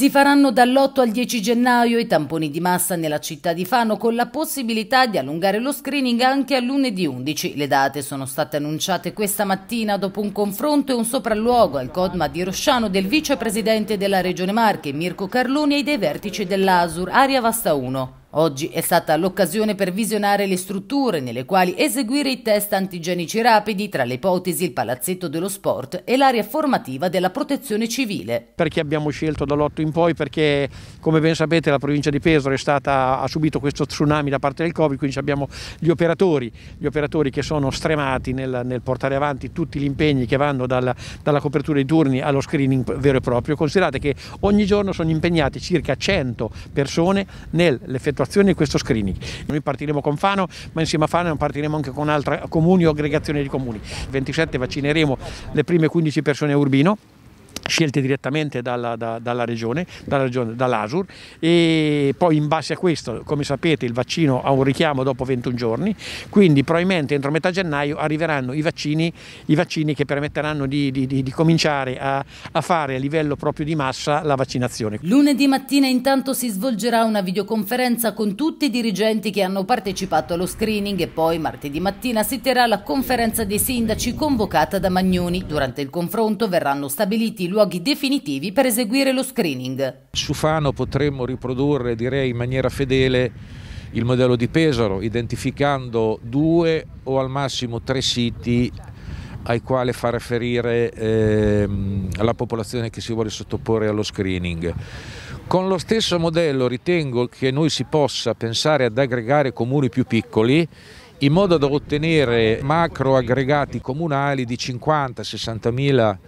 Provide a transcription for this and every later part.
Si faranno dall'8 al 10 gennaio i tamponi di massa nella città di Fano con la possibilità di allungare lo screening anche a lunedì 11. Le date sono state annunciate questa mattina dopo un confronto e un sopralluogo al Codma di Rosciano del vicepresidente della Regione Marche Mirko Carloni e dei vertici dell'ASUR, Aria Vasta 1. Oggi è stata l'occasione per visionare le strutture nelle quali eseguire i test antigenici rapidi tra le ipotesi il palazzetto dello sport e l'area formativa della protezione civile. Perché abbiamo scelto dall'otto in poi? Perché come ben sapete la provincia di Pesaro stata, ha subito questo tsunami da parte del Covid, quindi abbiamo gli operatori, gli operatori che sono stremati nel, nel, portare avanti tutti gli impegni che vanno dalla, dalla copertura dei turni allo screening vero e proprio. Considerate che ogni giorno sono impegnate circa 100 persone nell'effettuazione situazione di questo screening. Noi partiremo con Fano, ma insieme a Fano partiremo anche con altri comuni o aggregazioni di comuni. Il 27 vaccineremo le prime 15 persone a Urbino scelte direttamente dalla, da, dalla regione, dalla regione, dall'ASUR e poi in base a questo, come sapete, il vaccino ha un richiamo dopo 21 giorni, quindi probabilmente entro metà gennaio arriveranno i vaccini, i vaccini che permetteranno di, di, di, di cominciare a, a fare a livello proprio di massa la vaccinazione. Lunedì mattina intanto si svolgerà una videoconferenza con tutti i dirigenti che hanno partecipato allo screening e poi martedì mattina si terrà la conferenza dei sindaci convocata da Magnoni. Durante il confronto verranno stabiliti i luoghi luoghi definitivi per eseguire lo screening. Su Fano potremmo riprodurre direi in maniera fedele il modello di Pesaro identificando due o al massimo tre siti ai quali far afferire eh, la popolazione che si vuole sottoporre allo screening. Con lo stesso modello ritengo che noi si possa pensare ad aggregare comuni più piccoli in modo da ottenere macro aggregati comunali di 50-60 mila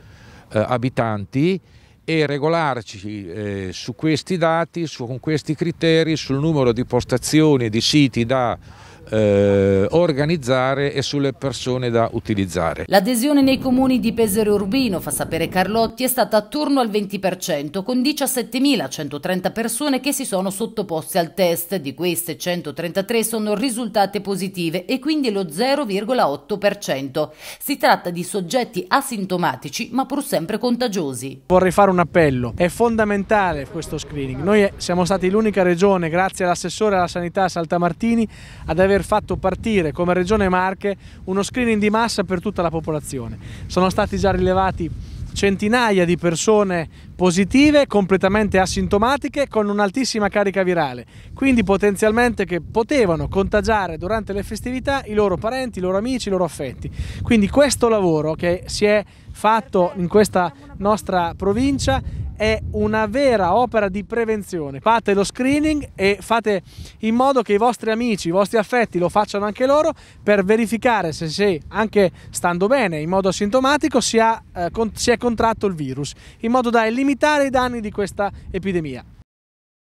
eh, abitanti e regolarci eh, su questi dati, su, con questi criteri, sul numero di postazioni e di siti da eh, organizzare e sulle persone da utilizzare. L'adesione nei comuni di Pesero Urbino, fa sapere Carlotti, è stata attorno al 20%, con 17.130 persone che si sono sottoposte al test. Di queste 133 sono risultate positive e quindi lo 0,8%. Si tratta di soggetti asintomatici ma pur sempre contagiosi. Vorrei fare un appello, è fondamentale questo screening. Noi siamo stati l'unica regione, grazie all'assessore alla sanità Saltamartini, ad avere aver fatto partire come Regione Marche uno screening di massa per tutta la popolazione. Sono stati già rilevati centinaia di persone positive, completamente asintomatiche, con un'altissima carica virale, quindi potenzialmente che potevano contagiare durante le festività i loro parenti, i loro amici, i loro affetti. Quindi questo lavoro che si è fatto in questa nostra provincia è una vera opera di prevenzione. Fate lo screening e fate in modo che i vostri amici, i vostri affetti lo facciano anche loro per verificare se, se anche stando bene in modo asintomatico si, ha, eh, con, si è contratto il virus, in modo da limitare i danni di questa epidemia.